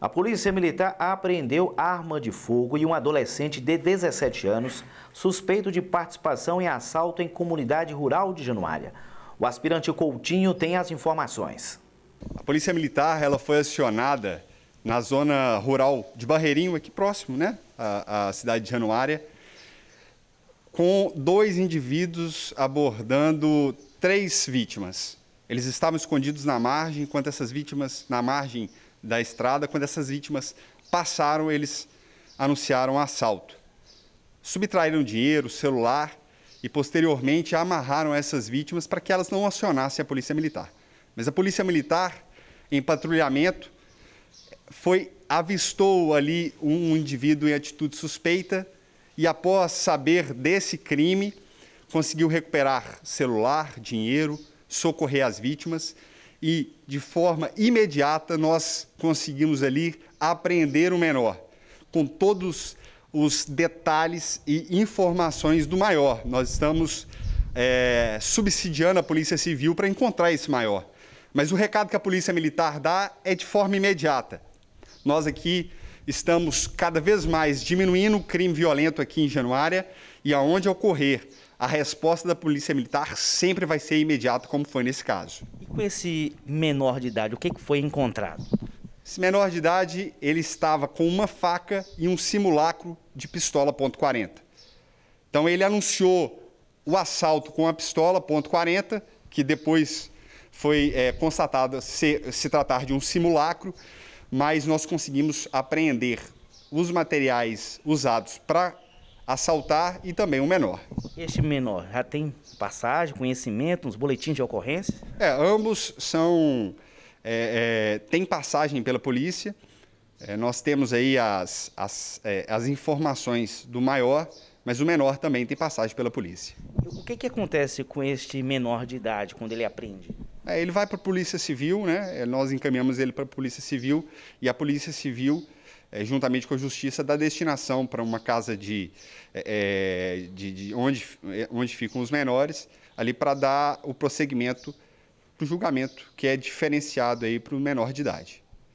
A polícia militar apreendeu arma de fogo e um adolescente de 17 anos suspeito de participação em assalto em comunidade rural de Januária. O aspirante Coutinho tem as informações. A polícia militar ela foi acionada na zona rural de Barreirinho, aqui próximo, né, a, cidade de Januária, com dois indivíduos abordando três vítimas. Eles estavam escondidos na margem, enquanto essas vítimas na margem da estrada. Quando essas vítimas passaram, eles anunciaram assalto. Subtraíram dinheiro, celular e posteriormente amarraram essas vítimas para que elas não acionassem a polícia militar. Mas a polícia militar, em patrulhamento, foi avistou ali um indivíduo em atitude suspeita e após saber desse crime, conseguiu recuperar celular, dinheiro, socorrer as vítimas e de forma imediata nós conseguimos ali apreender o menor, com todos os detalhes e informações do maior. Nós estamos é, subsidiando a Polícia Civil para encontrar esse maior. Mas o recado que a Polícia Militar dá é de forma imediata. Nós aqui estamos cada vez mais diminuindo o crime violento aqui em Januária e aonde ocorrer, a resposta da Polícia Militar sempre vai ser imediata, como foi nesse caso com esse menor de idade? O que, que foi encontrado? Esse menor de idade, ele estava com uma faca e um simulacro de pistola .40. Então ele anunciou o assalto com a pistola .40, que depois foi é, constatado se, se tratar de um simulacro, mas nós conseguimos apreender os materiais usados para assaltar e também um menor. Este menor já tem passagem, conhecimento, uns boletins de ocorrência? É, ambos são é, é, têm passagem pela polícia. É, nós temos aí as, as, é, as informações do maior, mas o menor também tem passagem pela polícia. O que, que acontece com este menor de idade quando ele aprende? É, ele vai para a Polícia Civil, né? É, nós encaminhamos ele para a Polícia Civil e a Polícia Civil é, juntamente com a Justiça, da destinação para uma casa de, é, é de, de, onde, é, onde ficam os menores, ali para dar o prosseguimento para o julgamento, que é diferenciado aí para o menor de idade.